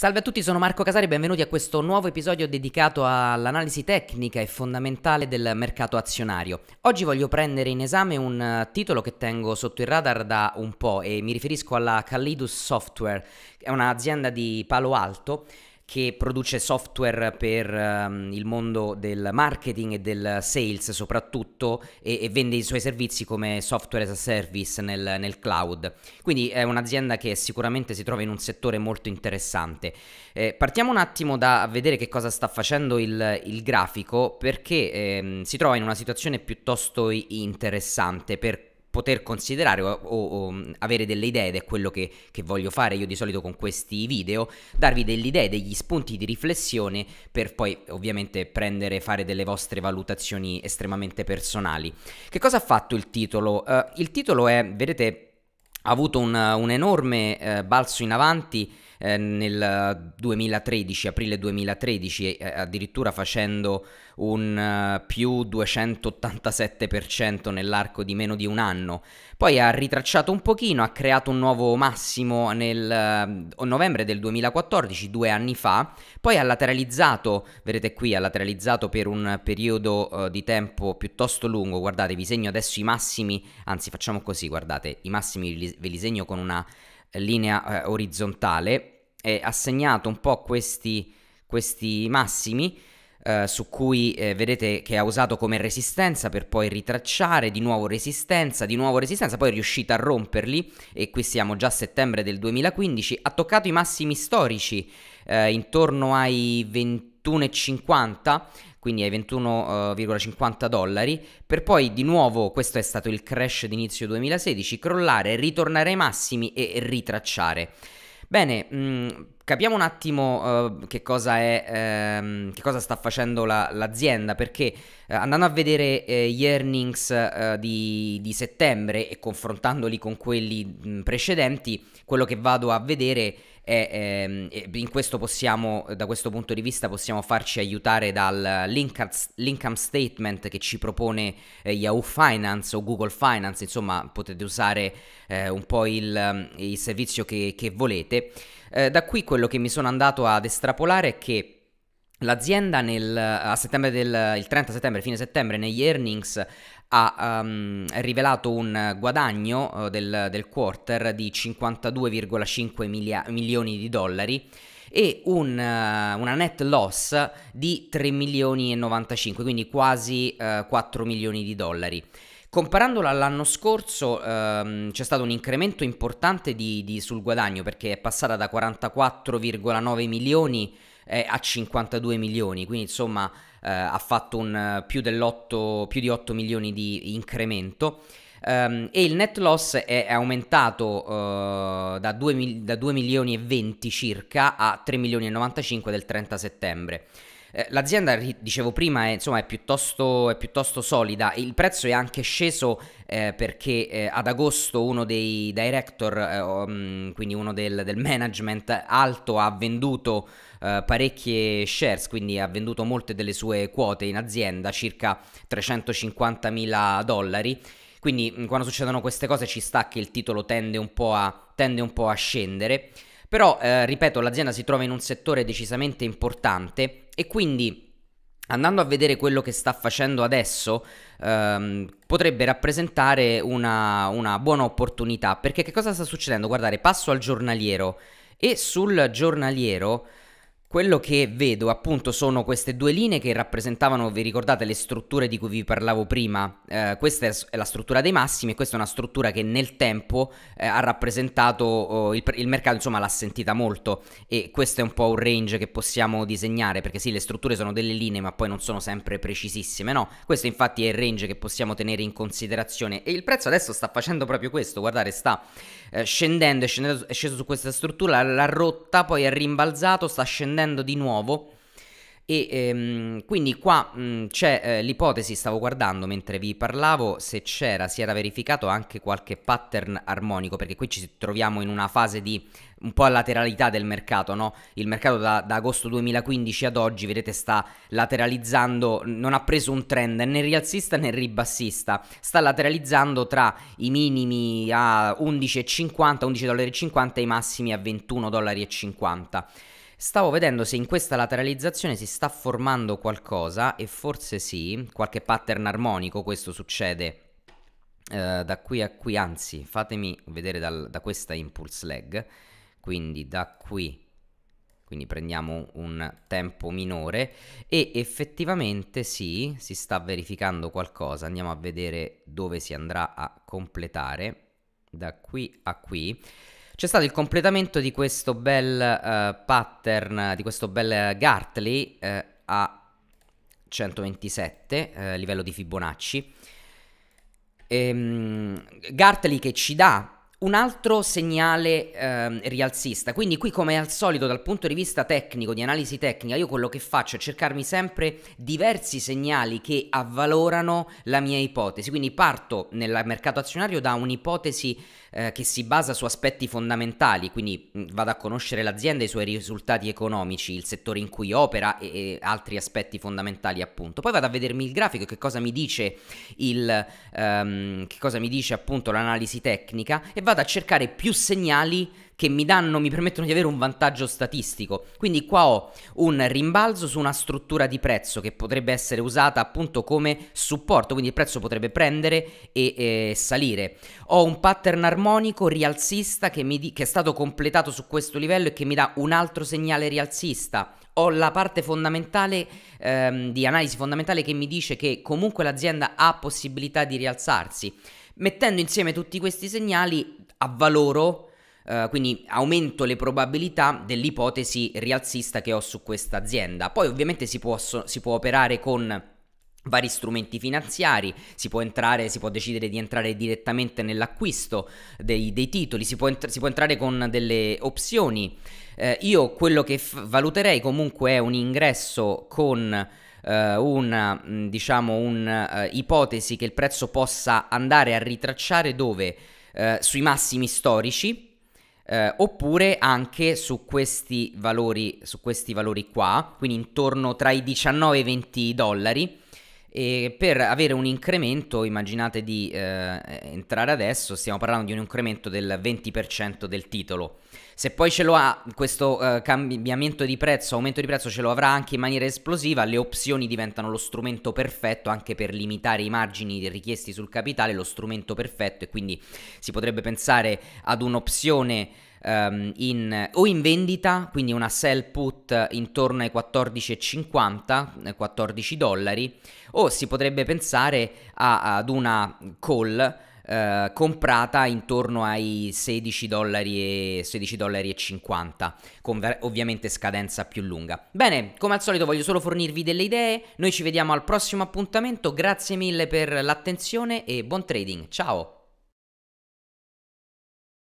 Salve a tutti, sono Marco Casari, e benvenuti a questo nuovo episodio dedicato all'analisi tecnica e fondamentale del mercato azionario. Oggi voglio prendere in esame un eh, titolo che tengo sotto il radar da un po' e mi riferisco alla Calidus Software, che è un'azienda di Palo Alto che produce software per um, il mondo del marketing e del sales soprattutto e, e, vende i suoi servizi come software as a service nel, nel cloud. Quindi è un'azienda che sicuramente si trova in un settore molto interessante. Eh, partiamo un attimo da vedere che cosa sta facendo il, il grafico perché ehm, si trova in una situazione piuttosto interessante per poter considerare o, o, o, mm, avere delle idee ed è quello che, che, voglio fare io di solito con questi video, darvi delle idee, degli spunti di riflessione per poi ovviamente prendere, fare delle vostre valutazioni estremamente personali. Che cosa ha fatto il titolo? Uh, il titolo è, vedete, ha avuto un, un enorme uh, balzo in avanti eh, nel 2013, aprile 2013, eh, addirittura facendo un uh, più 287% nell'arco di meno di un anno. Poi ha ritracciato un pochino, ha creato un nuovo massimo nel uh, novembre del 2014, due anni fa, poi ha lateralizzato, vedete qui, ha lateralizzato per un periodo uh, di tempo piuttosto lungo, guardate, vi segno adesso i massimi, anzi facciamo così, guardate, i massimi ve li segno con una linea eh, orizzontale e ha segnato un po' questi, questi massimi eh, su cui eh, vedete che ha usato come resistenza per poi ritracciare di nuovo resistenza, di nuovo resistenza, poi è riuscita a romperli e qui siamo già a settembre del 2015, ha toccato i massimi storici eh, intorno ai 20 21,50 quindi ai 21,50 eh, dollari, per poi di nuovo, questo è stato il crash d'inizio 2016, crollare, ritornare ai massimi e ritracciare. Bene, mh, mm, Capiamo un attimo uh, che, cosa è, ehm, che, cosa sta facendo la, l'azienda, perché eh, andando a vedere eh, gli earnings eh, di, di, settembre e confrontandoli con quelli mh, mm, precedenti, quello che vado a vedere è, ehm, in questo possiamo, da questo punto di vista possiamo farci aiutare dall'income statement che ci propone eh, Yahoo Finance o Google Finance, insomma potete usare eh, un po' il, mm, il servizio che, che volete. Eh, da qui quello che mi sono andato ad estrapolare è che L'azienda nel, a settembre del, il 30 settembre, fine settembre, negli earnings ha um, rivelato un guadagno uh, del, del, quarter di 52,5 milia- milioni di dollari e un, uh, una net loss di 3 milioni e 95, quindi quasi uh, eh, 4 milioni di dollari. Comparandola all'anno scorso ehm, c'è stato un incremento importante di, di, sul guadagno perché è passata da 44,9 milioni eh, a 52 milioni, quindi insomma eh, ha fatto un, più, più di 8 milioni di incremento. Um, e il net loss è aumentato uh, da, 2 mil- da 2 milioni e 20 circa a 3 milioni e 95 del 30 settembre. Eh, l'azienda, dicevo prima, è, insomma, è, piuttosto, è, piuttosto, solida, il prezzo è anche sceso eh, perché eh, ad agosto uno dei director, um, quindi uno del, del, management alto, ha venduto eh, parecchie shares, quindi ha venduto molte delle sue quote in azienda, circa 350 mila dollari. Quindi mm, quando succedono queste cose ci sta che il titolo tende un po' a, un po a scendere. Però, eh, ripeto, l'azienda si trova in un settore decisamente importante e quindi andando a vedere quello che sta facendo adesso, ehm, potrebbe rappresentare una, una, buona opportunità. Perché che cosa sta succedendo? Guardate, passo al giornaliero e sul giornaliero quello che vedo appunto sono queste due linee che rappresentavano, vi ricordate, le strutture di cui vi parlavo prima. Eh, questa è la struttura dei massimi e questa è una struttura che nel tempo eh, ha rappresentato oh, il, il, mercato, insomma l'ha sentita molto e questo è un po' un range che possiamo disegnare perché sì, le strutture sono delle linee ma poi non sono sempre precisissime, no? Questo infatti è il range che possiamo tenere in considerazione e il prezzo adesso sta facendo proprio questo, guardate, sta eh, scendendo, è, scendendo, è sceso su questa struttura, l'ha rotta, poi è rimbalzato, sta scendendo prendendo di nuovo e ehm, quindi qua mh, c'è eh, l'ipotesi, stavo guardando mentre vi parlavo, se c'era, si era verificato anche qualche pattern armonico, perché qui ci troviamo in una fase di un po' lateralità del mercato, no? Il mercato da, da agosto 2015 ad oggi, vedete, sta lateralizzando, non ha preso un trend né rialzista né ribassista, sta lateralizzando tra i minimi a 11,50, 11,50 e i massimi a 21,50 dollari Stavo vedendo se in questa lateralizzazione si sta formando qualcosa e forse sì, qualche pattern armonico, questo succede eh, da qui a qui, anzi fatemi vedere dal, da questa impulse leg, quindi da qui quindi prendiamo un tempo minore e effettivamente sì, si sta verificando qualcosa, andiamo a vedere dove si andrà a completare da qui a qui c'è stato il completamento di questo bel uh, pattern, di questo bel Gartley uh, eh, a 127 uh, eh, livello di Fibonacci. Ehm, Gartley che ci dà un altro segnale eh, rialzista, quindi qui come al solito dal punto di vista tecnico, di analisi tecnica, io quello che faccio è cercarmi sempre diversi segnali che avvalorano la mia ipotesi, quindi parto nel mercato azionario da un'ipotesi eh, che si basa su aspetti fondamentali, quindi vado a conoscere l'azienda, i suoi risultati economici, il settore in cui opera e, e, altri aspetti fondamentali appunto. Poi vado a vedermi il grafico e che cosa mi dice, il, ehm, che cosa mi dice appunto l'analisi tecnica e vado vado a cercare più segnali che mi danno, mi permettono di avere un vantaggio statistico. Quindi qua ho un rimbalzo su una struttura di prezzo che potrebbe essere usata appunto come supporto, quindi il prezzo potrebbe prendere e, e eh, salire. Ho un pattern armonico rialzista che, mi di- che è stato completato su questo livello e che mi dà un altro segnale rialzista ho la parte fondamentale ehm, di analisi fondamentale che mi dice che comunque l'azienda ha possibilità di rialzarsi. Mettendo insieme tutti questi segnali avvaloro Uh, eh, quindi aumento le probabilità dell'ipotesi rialzista che ho su questa azienda. Poi ovviamente si può, si può operare con vari strumenti finanziari, si può entrare, si può decidere di entrare direttamente nell'acquisto dei, dei titoli, si può, entr- si può, entrare con delle opzioni. Uh, io quello che f- valuterei comunque è un ingresso con eh, una diciamo un'ipotesi uh, che il prezzo possa andare a ritracciare dove eh, sui massimi storici eh, oppure anche su questi valori su questi valori qua quindi intorno tra i 19 e i 20 dollari e per avere un incremento, immaginate di eh, entrare adesso, stiamo parlando di un incremento del 20% del titolo. Se poi ce lo ha questo eh, cambiamento di prezzo, aumento di prezzo ce lo avrà anche in maniera esplosiva, le opzioni diventano lo strumento perfetto anche per limitare i margini richiesti sul capitale, lo strumento perfetto e quindi si potrebbe pensare ad un'opzione um, in, o in vendita, quindi una sell put intorno ai 14,50, 14 eh, dollari, o si potrebbe pensare a, ad una call Uh, comprata intorno ai 16 dollari e 16 dollari e 50 con ovviamente scadenza più lunga bene come al solito voglio solo fornirvi delle idee noi ci vediamo al prossimo appuntamento grazie mille per l'attenzione e buon trading ciao